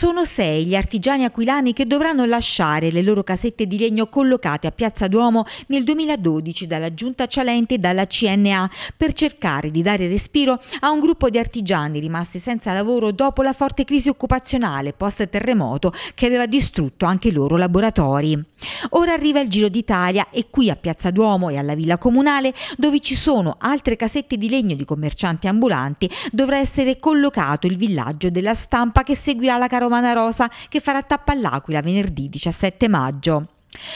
Sono sei gli artigiani aquilani che dovranno lasciare le loro casette di legno collocate a Piazza Duomo nel 2012 dalla Giunta Cialente e dalla CNA per cercare di dare respiro a un gruppo di artigiani rimasti senza lavoro dopo la forte crisi occupazionale post terremoto che aveva distrutto anche i loro laboratori. Ora arriva il Giro d'Italia e qui a Piazza Duomo e alla Villa Comunale, dove ci sono altre casette di legno di commercianti ambulanti, dovrà essere collocato il villaggio della stampa che seguirà la carovana Romana Rosa che farà tappa all'Aquila venerdì 17 maggio.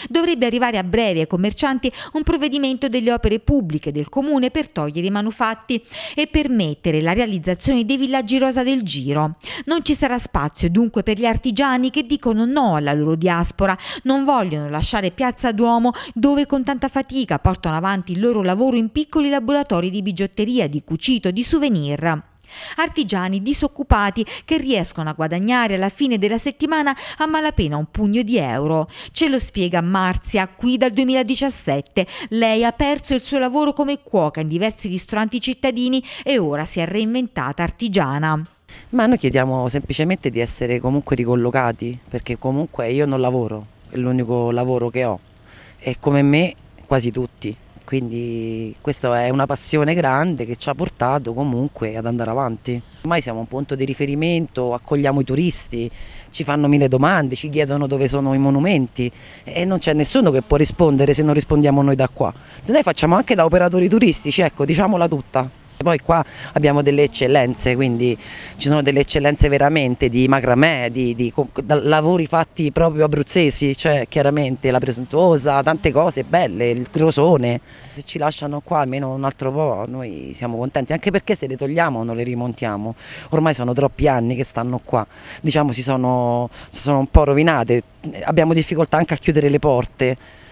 Dovrebbe arrivare a breve ai commercianti un provvedimento delle opere pubbliche del comune per togliere i manufatti e permettere la realizzazione dei villaggi rosa del giro. Non ci sarà spazio dunque per gli artigiani che dicono no alla loro diaspora, non vogliono lasciare Piazza Duomo dove con tanta fatica portano avanti il loro lavoro in piccoli laboratori di bigiotteria, di cucito, di souvenir. Artigiani disoccupati che riescono a guadagnare alla fine della settimana a malapena un pugno di euro. Ce lo spiega Marzia qui dal 2017. Lei ha perso il suo lavoro come cuoca in diversi ristoranti cittadini e ora si è reinventata artigiana. Ma noi chiediamo semplicemente di essere comunque ricollocati, perché comunque io non lavoro, è l'unico lavoro che ho e come me quasi tutti quindi questa è una passione grande che ci ha portato comunque ad andare avanti. Ormai siamo un punto di riferimento, accogliamo i turisti, ci fanno mille domande, ci chiedono dove sono i monumenti e non c'è nessuno che può rispondere se non rispondiamo noi da qua. Noi facciamo anche da operatori turistici, ecco, diciamola tutta. Poi qua abbiamo delle eccellenze, quindi ci sono delle eccellenze veramente di macramè, di, di lavori fatti proprio abruzzesi, cioè chiaramente la presuntuosa, tante cose belle, il grosone. Se ci lasciano qua almeno un altro po' noi siamo contenti, anche perché se le togliamo non le rimontiamo, ormai sono troppi anni che stanno qua, diciamo si sono, si sono un po' rovinate, abbiamo difficoltà anche a chiudere le porte.